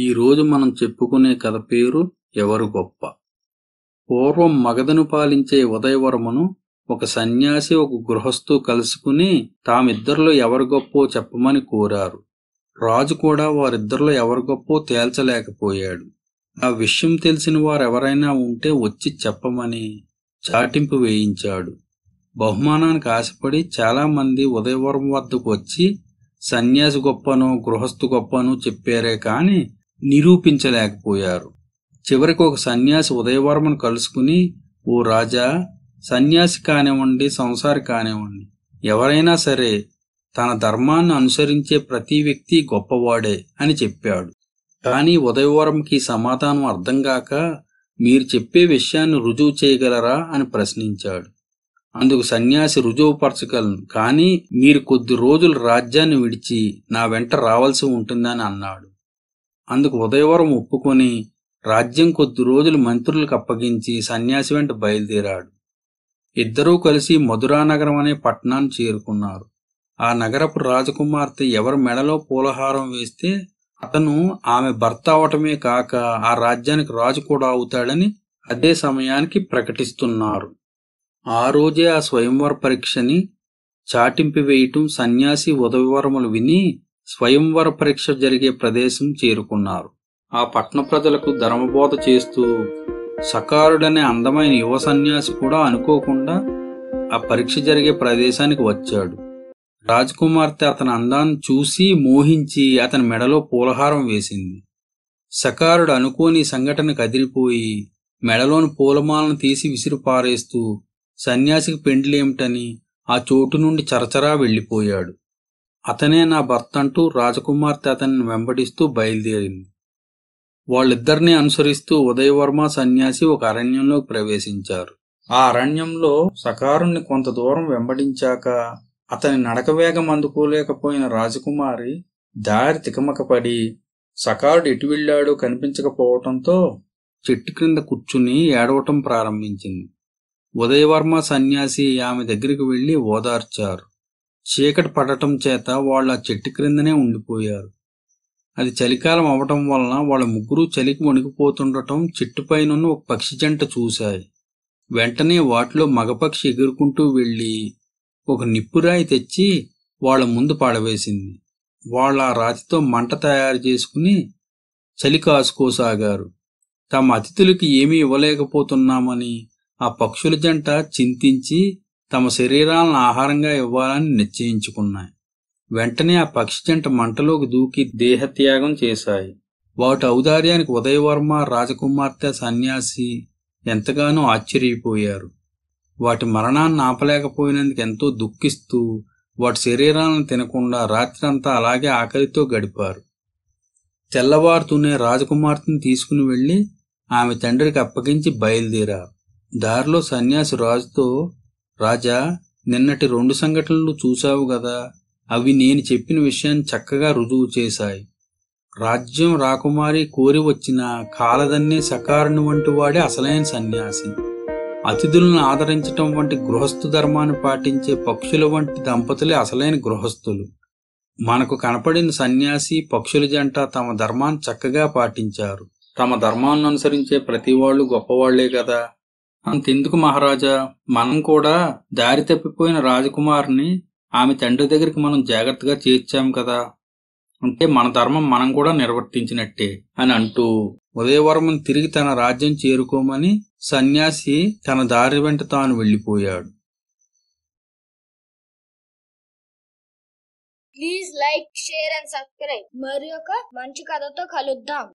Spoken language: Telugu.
ఈ రోజు మనం చెప్పుకునే కథ పేరు ఎవరు గొప్ప పూర్వం మగధను పాలించే ఉదయవర్మను ఒక సన్యాసి ఒక గృహస్థు కలుసుకుని తామిద్దరిలో ఎవరు గొప్పో చెప్పమని కోరారు రాజు కూడా వారిద్దరిలో ఎవరు గొప్పో తేల్చలేకపోయాడు ఆ విషయం తెలిసిన వారెవరైనా ఉంటే వచ్చి చెప్పమని చాటింపు వేయించాడు బహుమానానికి ఆశపడి చాలామంది ఉదయవరం వద్దకు వచ్చి సన్యాసి గొప్పను గృహస్థు గొప్పను చెప్పారే కానీ నిరూపించలేకపోయారు చివరికి ఒక సన్యాసి ఉదయవర్మను కలుసుకుని ఓ రాజా సన్యాసి కానివ్వండి సంసారి కానివ్వండి ఎవరైనా సరే తన ధర్మాన్ని అనుసరించే ప్రతి వ్యక్తి గొప్పవాడే అని చెప్పాడు కానీ ఉదయవరంకి సమాధానం అర్థం కాక మీరు చెప్పే విషయాన్ని రుజువు చేయగలరా అని ప్రశ్నించాడు అందుకు సన్యాసి రుజువుపరచగలను కానీ మీరు కొద్ది రోజులు రాజ్యాన్ని విడిచి నా వెంట రావాల్సి ఉంటుందని అన్నాడు అందుకు ఉదయవరం ఒప్పుకొని రాజ్యం కొద్ది రోజులు మంత్రులకు అప్పగించి సన్యాసి వెంట బయలుదేరాడు ఇద్దరూ కలిసి మధురా నగరం అనే పట్టణాన్ని చేరుకున్నారు ఆ నగరపు రాజకుమార్తె ఎవరి మెడలో పూలహారం వేస్తే అతను ఆమె భర్త అవటమే కాక ఆ రాజ్యానికి రాజు కూడా అవుతాడని అదే సమయానికి ప్రకటిస్తున్నారు ఆ రోజే ఆ స్వయంవర పరీక్షని చాటింపి వేయటం సన్యాసి ఉదయవరములు విని స్వయంవర పరీక్ష జరిగే ప్రదేశం చేరుకున్నారు ఆ పట్టణ ప్రజలకు ధర్మబోధ చేస్తూ సకారుడనే అందమైన యువ సన్యాసి కూడా అనుకోకుండా ఆ పరీక్ష జరిగే ప్రదేశానికి వచ్చాడు రాజకుమార్తె అతని అందాన్ని చూసి మోహించి అతని మెడలో పూలహారం వేసింది సకారుడు అనుకోని సంఘటన కదిలిపోయి మెడలోని పూలమాలను తీసి విసిరిపారేస్తూ సన్యాసికి పెండ్లేమిటని ఆ చోటు నుండి చరచరా వెళ్ళిపోయాడు అతనే నా భర్త అంటూ రాజకుమార్తె అతన్ని వెంబడిస్తూ బయలుదేరింది వాళ్ళిద్దరినీ అనుసరిస్తూ ఉదయవర్మ సన్యాసి ఒక అరణ్యంలోకి ప్రవేశించారు ఆ అరణ్యంలో సకారుణ్ణి కొంత దూరం వెంబడించాక అతని నడక వేగం అందుకోలేకపోయిన రాజకుమారి దారి తికమకపడి సకారుడు ఎటు వెళ్ళాడో కనిపించకపోవటంతో చెట్టు క్రింద కూర్చుని ఏడవటం ప్రారంభించింది ఉదయవర్మ సన్యాసి ఆమె దగ్గరికి వెళ్ళి ఓదార్చారు చీకటి పడటం చేత వాళ్ళు ఆ చెట్టు క్రిందనే ఉండిపోయారు అది చలికాలం అవటం వలన వాళ్ళ ముగ్గురు చలికి వణికిపోతుండటం చెట్టుపైనున్న ఒక పక్షి జంట చూశాయి వెంటనే వాటిలో మగపక్షి ఎగురుకుంటూ వెళ్ళి ఒక నిప్పురాయి తెచ్చి వాళ్ళ ముందు పాడవేసింది వాళ్ళ రాతితో మంట తయారు చేసుకుని చలి కాసుకోసాగారు తమ అతిథులకి ఏమీ ఇవ్వలేకపోతున్నామని ఆ పక్షుల జంట చింతించి తమ శరీరాలను ఆహారంగా ఇవ్వాలని నిశ్చయించుకున్నాయి వెంటనే ఆ పక్షి జంట మంటలోకి దూకి దేహత్యాగం చేశాయి వాటి ఔదార్యానికి ఉదయవర్మ రాజకుమార్తె సన్యాసి ఎంతగానో ఆశ్చర్యపోయారు వాటి మరణాన్ని ఆపలేకపోయినందుకు ఎంతో దుఃఖిస్తూ వాటి శరీరాలను తినకుండా రాత్రంతా అలాగే ఆకలితో గడిపారు తెల్లవారుతూనే రాజకుమార్తెను తీసుకుని వెళ్ళి ఆమె తండ్రికి అప్పగించి బయలుదేరారు దారిలో సన్యాసి రాజుతో రాజా నిన్నటి రెండు సంఘటనలు చూశావు గదా అవి నేను చెప్పిన విషయం చక్కగా రుజువు చేశాయి రాజ్యం రాకుమారి కోరి వచ్చిన కాలదన్నే సకారుని వంటి వాడే అసలైన సన్యాసి అతిథులను ఆదరించటం వంటి గృహస్థు ధర్మాన్ని పాటించే పక్షుల వంటి దంపతులే అసలైన గృహస్థులు మనకు కనపడిన సన్యాసి పక్షుల జంట తమ ధర్మాన్ని చక్కగా పాటించారు తమ ధర్మాన్ని అనుసరించే ప్రతి వాళ్ళు గొప్పవాళ్లే కదా అంతెందుకు మహారాజా మనం కూడా దారి తప్పిపోయిన రాజకుమారిని ఆమె తండ్రి దగ్గరికి మనం జాగ్రత్తగా చేర్చాం కదా అంటే మన ధర్మం మనం కూడా నిర్వర్తించినట్టే అని అంటూ ఉదయవర్మను తిరిగి తన రాజ్యం చేరుకోమని సన్యాసి తన దారి వెంట తాను వెళ్ళిపోయాడు please like share and subscribe మరి ఒక మంచి కథతో కలుద్దాం